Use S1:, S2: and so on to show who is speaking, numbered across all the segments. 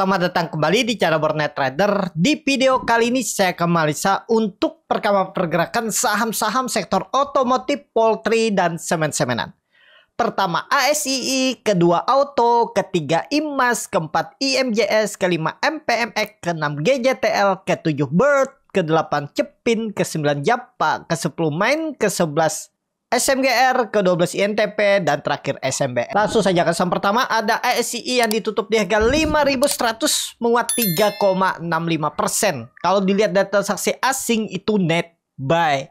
S1: Selamat datang kembali di cara Bernet Trader. Di video kali ini saya ke Malaysia untuk perkembangan pergerakan saham-saham sektor otomotif, poultry, dan semen-semenan. Pertama ASII, kedua Auto, ketiga IMAS, keempat IMJS, kelima MPMX, keenam GJTL, ketujuh BIRD, kedelapan Cepin, kesembilan Japa, ke-10 Main, ke-11 SMGR, ke-12 INTP, dan terakhir SMB. Langsung saja ke yang pertama, ada ASCI yang ditutup di harga 5.100 menguat 3,65%. Kalau dilihat data saksi asing itu net buy.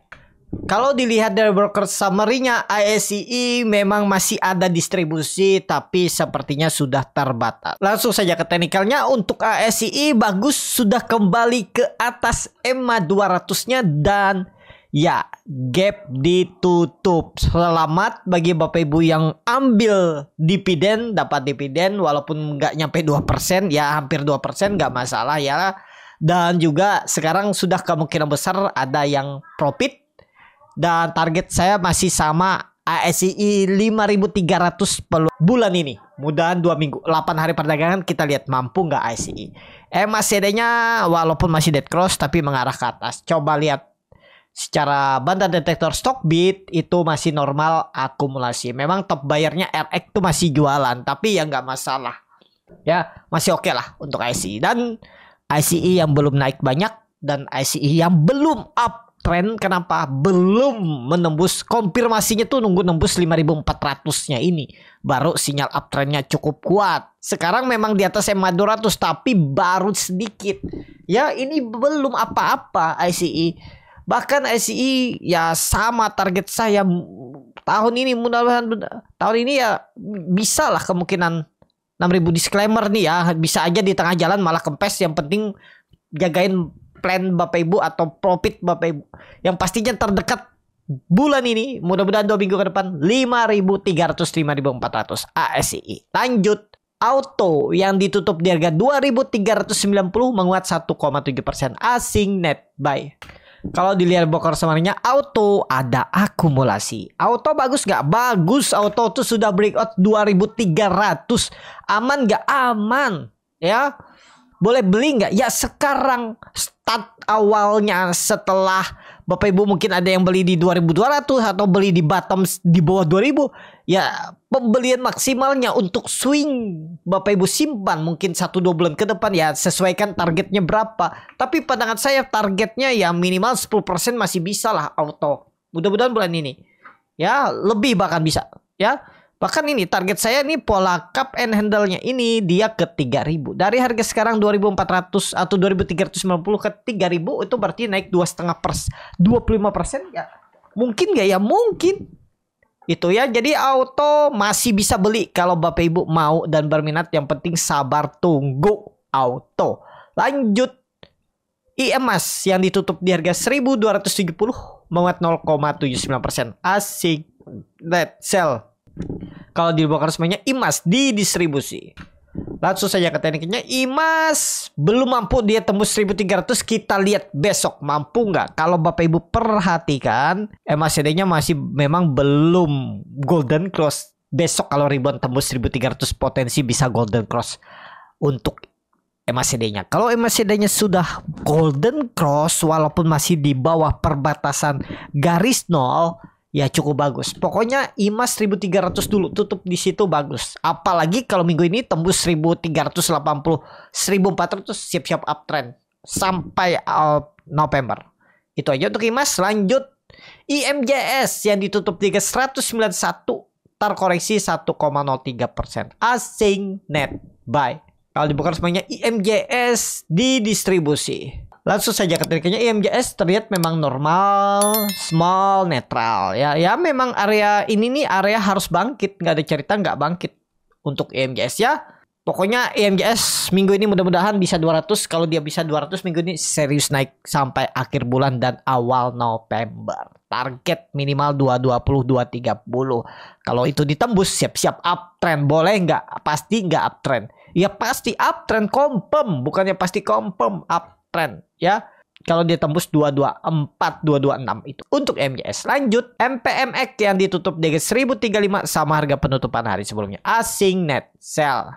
S1: Kalau dilihat dari broker summary-nya, ASCI memang masih ada distribusi tapi sepertinya sudah terbatas. Langsung saja ke teknikalnya, untuk ASCI bagus sudah kembali ke atas EMA 200-nya dan Ya, gap ditutup. Selamat bagi Bapak Ibu yang ambil dividen, dapat dividen walaupun nggak nyampe 2%, ya hampir 2% nggak masalah ya. Dan juga sekarang sudah kemungkinan besar ada yang profit. Dan target saya masih sama ASII 5300 per bulan ini. Mudahan 2 minggu, 8 hari perdagangan kita lihat mampu nggak eh, ASII. MACD-nya walaupun masih dead cross tapi mengarah ke atas. Coba lihat secara bandar detektor stock Stockbit itu masih normal akumulasi. Memang top bayarnya RX itu masih jualan, tapi ya nggak masalah. Ya, masih oke okay lah untuk ICE dan ICE yang belum naik banyak dan ICE yang belum up trend kenapa belum menembus konfirmasinya tuh nunggu nembus 5400-nya ini baru sinyal uptrendnya cukup kuat sekarang memang di atas MA 200 tapi baru sedikit ya ini belum apa-apa ICE Bahkan SCI ya sama target saya tahun ini mudah-mudahan tahun ini ya bisa lah kemungkinan 6000 disclaimer nih ya bisa aja di tengah jalan malah kempes yang penting jagain plan Bapak Ibu atau profit Bapak Ibu yang pastinya terdekat bulan ini mudah-mudahan dua minggu ke depan 5.300 5.400 ASI lanjut auto yang ditutup di harga 2.390 menguat 1,7% asing net buy kalau dilihat Bokor semarinya auto ada akumulasi. Auto bagus nggak? Bagus. Auto tuh sudah breakout 2300. Aman nggak? Aman. Ya. Boleh beli nggak? Ya sekarang start awalnya setelah Bapak Ibu mungkin ada yang beli di 2200 atau beli di bottom di bawah 2000 ya pembelian maksimalnya untuk swing Bapak Ibu simpan mungkin 1 2 bulan ke depan ya sesuaikan targetnya berapa tapi pandangan saya targetnya ya minimal 10% masih bisa lah auto mudah-mudahan bulan ini ya lebih bahkan bisa ya Bahkan ini target saya nih pola cup and handle-nya ini dia ke 3000. Dari harga sekarang 2400 atau 2390 ke 3000 itu berarti naik 2,5 pers 25 persen ya. Mungkin gak ya? Mungkin. Itu ya. Jadi auto masih bisa beli kalau Bapak Ibu mau dan berminat. Yang penting sabar tunggu auto. Lanjut. emas yang ditutup di harga 1270 menguat 0,79%. Asik. let's sell kalau dibongkar semuanya Imas didistribusi. Langsung saja ke tekniknya Imas belum mampu dia tembus 1300 kita lihat besok mampu nggak kalau Bapak Ibu perhatikan MACD-nya masih memang belum golden cross besok kalau rebound tembus 1300 potensi bisa golden cross untuk MACD-nya. Kalau MACD-nya sudah golden cross walaupun masih di bawah perbatasan garis nol ya cukup bagus. Pokoknya IMAS 1300 dulu tutup di situ bagus. Apalagi kalau minggu ini tembus 1380 1400 siap-siap uptrend sampai uh, November. Itu aja untuk IMAS. Lanjut IMJS yang ditutup 391 terkoreksi 1,03% asing net buy. Kalau dibuka semuanya IMJS di distribusi. Langsung saja triknya IMJS terlihat memang normal, small, netral. Ya, ya memang area ini nih area harus bangkit, nggak ada cerita nggak bangkit untuk IMJS ya. Pokoknya IMJS minggu ini mudah-mudahan bisa 200. Kalau dia bisa 200 minggu ini serius naik sampai akhir bulan dan awal November. Target minimal 220 230. Kalau itu ditembus siap-siap uptrend. Boleh nggak? Pasti nggak uptrend. Ya pasti uptrend kompem. Bukannya pasti kompem. Up Trend ya. Kalau dia tembus 224, 226 itu. Untuk MJS lanjut, MPMX yang ditutup di 1035 sama harga penutupan hari sebelumnya. Asing net sell.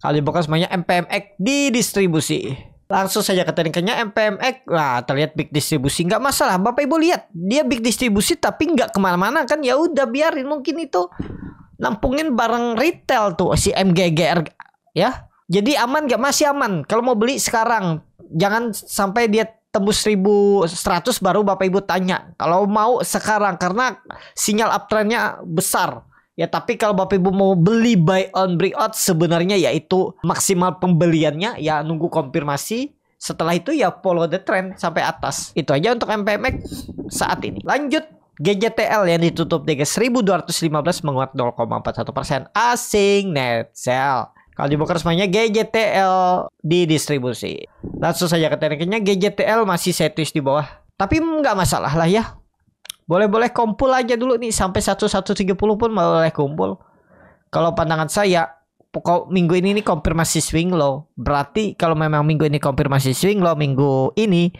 S1: Kalau dibuka semuanya MPMX di distribusi. Langsung saja ke tekniknya MPMX. lah terlihat big distribusi nggak masalah. Bapak Ibu lihat, dia big distribusi tapi nggak kemana-mana kan? Ya udah biarin mungkin itu nampungin barang retail tuh si MGGR ya. Jadi aman nggak Masih aman. Kalau mau beli sekarang jangan sampai dia tembus 1100 baru Bapak Ibu tanya. Kalau mau sekarang karena sinyal uptrendnya besar. Ya tapi kalau Bapak Ibu mau beli buy on breakout sebenarnya yaitu maksimal pembeliannya ya nunggu konfirmasi. Setelah itu ya follow the trend sampai atas. Itu aja untuk MPMX saat ini. Lanjut GJTL yang ditutup di 1215 menguat 0,41% asing net sell. Kalau di Bogor semuanya GJTL distribusi. Langsung saja ke tekniknya GJTL masih setis di bawah. Tapi nggak masalah lah ya. Boleh-boleh kumpul aja dulu nih sampai 1130 pun boleh kumpul. Kalau pandangan saya pokok minggu ini ini konfirmasi swing low. Berarti kalau memang minggu ini konfirmasi swing low minggu ini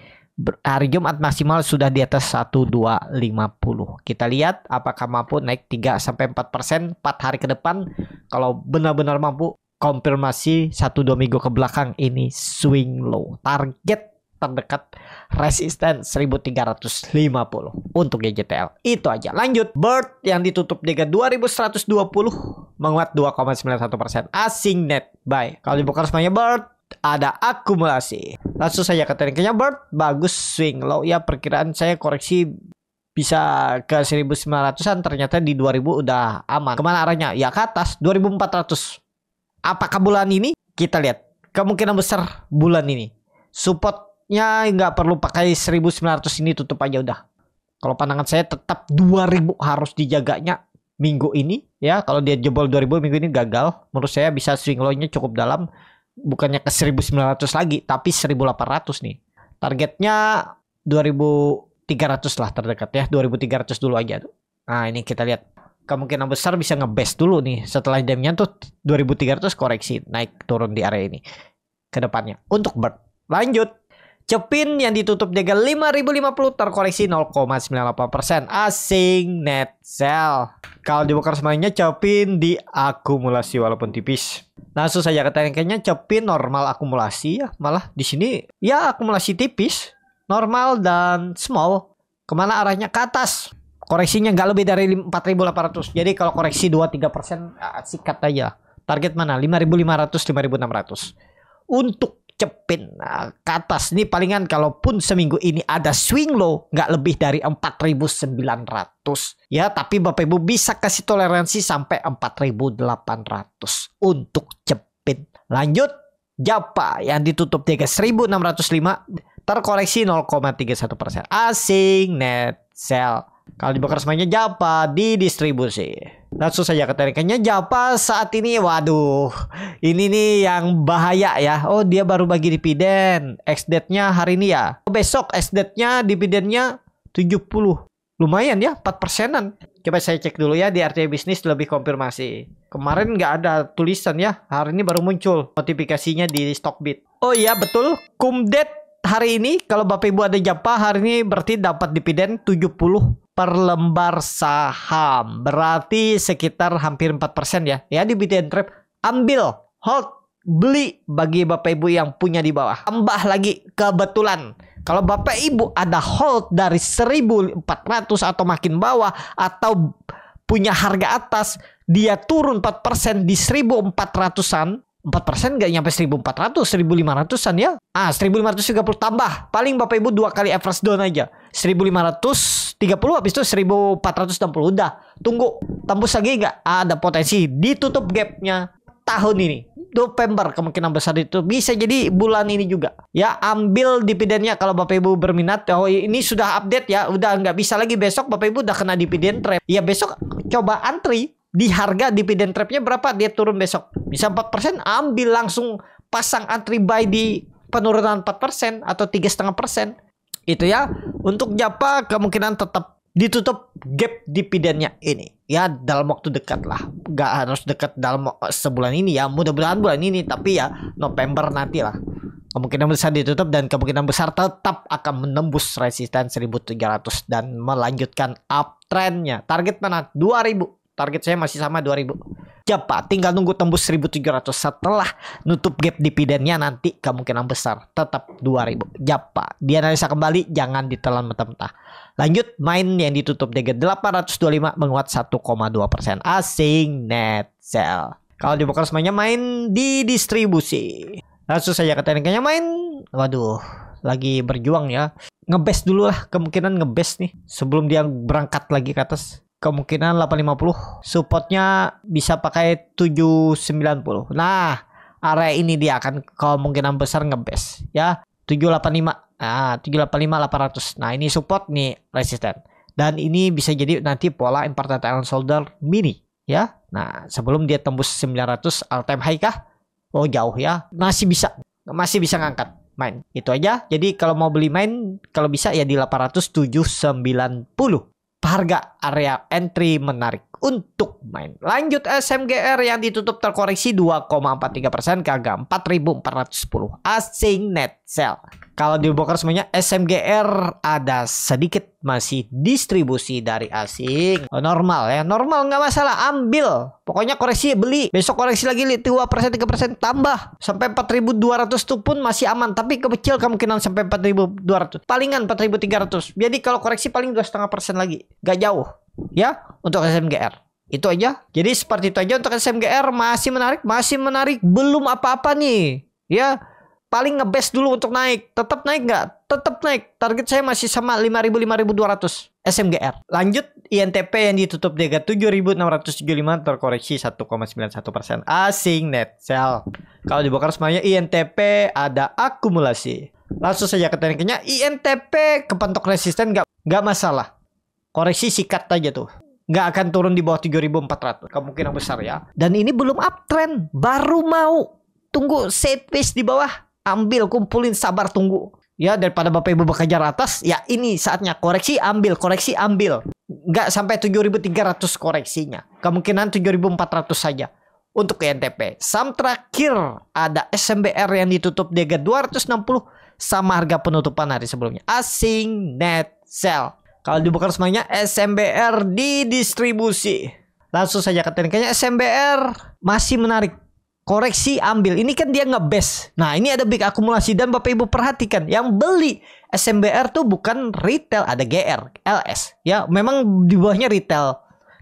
S1: hari Jumat maksimal sudah di atas 1250. Kita lihat apakah mampu naik 3 sampai 4% 4 hari ke depan kalau benar-benar mampu konfirmasi satu dua minggu ke belakang ini swing low target terdekat resisten 1350 untuk GJTL itu aja lanjut bird yang ditutup dengan 2120 menguat 2,91% persen. asing net buy kalau dibuka semuanya bird ada akumulasi langsung saja ke tekniknya bird bagus swing low ya perkiraan saya koreksi bisa ke 1900an ternyata di 2000 udah aman kemana arahnya ya ke atas 2400 Apakah bulan ini? Kita lihat. Kemungkinan besar bulan ini. Supportnya nggak perlu pakai 1900 ini tutup aja udah. Kalau pandangan saya tetap 2000 harus dijaganya minggu ini ya. Kalau dia jebol 2000 minggu ini gagal. Menurut saya bisa swing low-nya cukup dalam. Bukannya ke 1900 lagi tapi 1800 nih. Targetnya 2300 lah terdekat ya. 2300 dulu aja. Nah ini kita lihat kemungkinan besar bisa ngebase dulu nih setelah jamnya tuh 2300 koreksi naik turun di area ini ke depannya untuk bird lanjut Cepin yang ditutup jaga 5050 terkoreksi 0,98% asing net sell. Kalau dibuka semuanya Cepin diakumulasi walaupun tipis. Langsung saja kayaknya Cepin normal akumulasi ya. Malah di sini ya akumulasi tipis, normal dan small. Kemana arahnya ke atas? koreksinya nggak lebih dari 4.800 jadi kalau koreksi 2-3 persen ya, sikat aja target mana 5.500 5.600 untuk cepin nah, ke atas nih palingan kalaupun seminggu ini ada swing low nggak lebih dari 4.900 ya tapi bapak ibu bisa kasih toleransi sampai 4.800 untuk cepin lanjut Japa yang ditutup 3605 terkoreksi 0,31 persen asing net sell Kali dibakar semuanya Japa di distribusi. Langsung nah, saja ya ke terikannya Japa saat ini waduh ini nih yang bahaya ya. Oh dia baru bagi dividen. Ex-date-nya hari ini ya. Oh, besok ex-date-nya dividennya 70. Lumayan ya 4 persenan. Coba saya cek dulu ya di RT Bisnis lebih konfirmasi. Kemarin nggak ada tulisan ya. Hari ini baru muncul notifikasinya di Stockbit. Oh iya betul. Kumdet hari ini kalau Bapak Ibu ada Japa hari ini berarti dapat dividen 70 per lembar saham. Berarti sekitar hampir 4% ya. Ya di BTN trap ambil, hold, beli bagi Bapak Ibu yang punya di bawah. Tambah lagi kebetulan kalau Bapak Ibu ada hold dari 1400 atau makin bawah atau punya harga atas dia turun 4% di 1400-an empat 4% gak nyampe seribu lima ratusan ya. Ah, seribu lima ratus 1530 tambah. Paling Bapak Ibu dua kali average down aja. seribu lima ratus tiga puluh habis itu puluh udah. Tunggu, tembus lagi nggak? Ah, ada potensi ditutup gapnya tahun ini. November kemungkinan besar itu bisa jadi bulan ini juga ya ambil dividennya kalau bapak ibu berminat oh ini sudah update ya udah nggak bisa lagi besok bapak ibu udah kena dividen trap ya besok coba antri di harga dividen trapnya berapa dia turun besok bisa 4% ambil langsung pasang antri buy di penurunan 4% atau tiga setengah persen itu ya untuk Japa kemungkinan tetap ditutup gap dividennya ini ya dalam waktu dekat lah Gak harus dekat dalam sebulan ini ya mudah-mudahan bulan ini tapi ya November nanti lah kemungkinan besar ditutup dan kemungkinan besar tetap akan menembus resisten 1300 dan melanjutkan uptrendnya target mana 2000 target saya masih sama 2000 ya pak tinggal nunggu tembus 1700 setelah nutup gap dividennya nanti kemungkinan besar tetap 2000 ya pak dianalisa kembali jangan ditelan mentah-mentah lanjut main yang ditutup DG 825 menguat 1,2% persen. asing net sell kalau dibuka semuanya main di distribusi langsung saja ke tekniknya main waduh lagi berjuang ya ngebes dulu lah kemungkinan ngebes nih sebelum dia berangkat lagi ke atas kemungkinan 850 supportnya bisa pakai 790 nah area ini dia akan kemungkinan besar ngebes ya 785 nah 785 800 nah ini support nih resisten dan ini bisa jadi nanti pola important iron shoulder mini ya nah sebelum dia tembus 900 all time high kah oh jauh ya masih bisa masih bisa ngangkat main. Itu aja. Jadi kalau mau beli main kalau bisa ya di 800 790 harga area entry menarik untuk main. Lanjut SMGR yang ditutup terkoreksi 2,43% ke harga 4.410 asing net sell. Kalau dibongkar semuanya SMGR ada sedikit masih distribusi dari asing. Oh, normal ya, normal nggak masalah, ambil. Pokoknya koreksi beli, besok koreksi lagi 2% 3% tambah sampai 4.200 tuh pun masih aman, tapi kecil kemungkinan sampai 4.200. Palingan 4.300. Jadi kalau koreksi paling 2,5% lagi, gak jauh ya untuk SMGR itu aja jadi seperti itu aja untuk SMGR masih menarik masih menarik belum apa-apa nih ya paling ngebes dulu untuk naik tetap naik nggak tetap naik target saya masih sama 5000 5200 SMGR lanjut INTP yang ditutup dega 7675 terkoreksi 1,91% asing net sell kalau dibongkar semuanya INTP ada akumulasi langsung saja ke tekniknya INTP kepentok resisten nggak nggak masalah koreksi sikat aja tuh nggak akan turun di bawah 3400 kemungkinan besar ya dan ini belum uptrend baru mau tunggu sideways di bawah ambil kumpulin sabar tunggu ya daripada bapak ibu bekerja atas ya ini saatnya koreksi ambil koreksi ambil nggak sampai 7300 koreksinya kemungkinan 7400 saja untuk ke NTP. Saham terakhir ada SMBR yang ditutup di 260 sama harga penutupan hari sebelumnya. Asing net sell. Kalau dibuka semuanya SMBR didistribusi. Langsung saja ke kayaknya SMBR masih menarik. Koreksi ambil. Ini kan dia ngebes. Nah ini ada big akumulasi dan Bapak Ibu perhatikan yang beli SMBR tuh bukan retail ada GR, LS. Ya memang di bawahnya retail.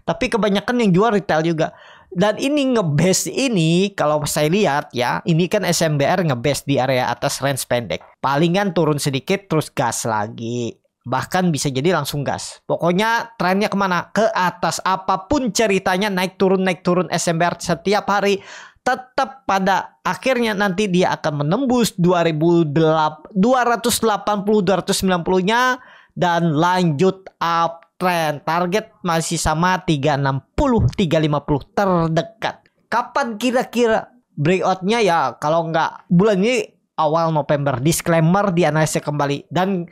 S1: Tapi kebanyakan yang jual retail juga dan ini ngebes ini kalau saya lihat ya ini kan SMBR ngebes di area atas range pendek palingan turun sedikit terus gas lagi bahkan bisa jadi langsung gas. Pokoknya trennya kemana? Ke atas. Apapun ceritanya naik turun naik turun SMBR setiap hari tetap pada akhirnya nanti dia akan menembus 280 290 nya dan lanjut uptrend. Target masih sama 360 350 terdekat. Kapan kira-kira breakoutnya ya kalau nggak bulan ini awal November disclaimer dianalisis kembali dan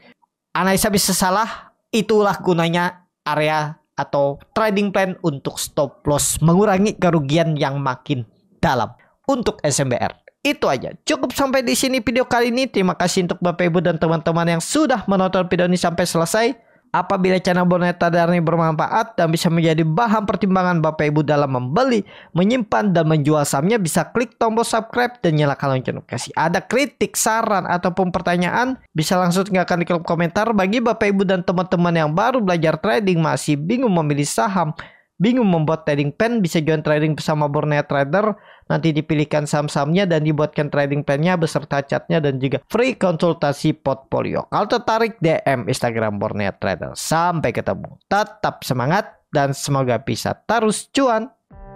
S1: Analisa bisa salah, itulah gunanya area atau trading plan untuk stop loss mengurangi kerugian yang makin dalam untuk SMBR. Itu aja. Cukup sampai di sini video kali ini. Terima kasih untuk Bapak Ibu dan teman-teman yang sudah menonton video ini sampai selesai. Apabila channel Boneta Darni bermanfaat dan bisa menjadi bahan pertimbangan Bapak Ibu dalam membeli, menyimpan, dan menjual sahamnya, bisa klik tombol subscribe dan nyalakan lonceng notifikasi. Ada kritik, saran, ataupun pertanyaan, bisa langsung tinggalkan di kolom komentar. Bagi Bapak Ibu dan teman-teman yang baru belajar trading, masih bingung memilih saham, bingung membuat trading plan, bisa join trading bersama Borneo Trader. Nanti dipilihkan saham-sahamnya dan dibuatkan trading plan-nya beserta catnya dan juga free konsultasi portfolio. Kalau tertarik DM Instagram Borneo Trader. Sampai ketemu. Tetap semangat dan semoga bisa terus cuan.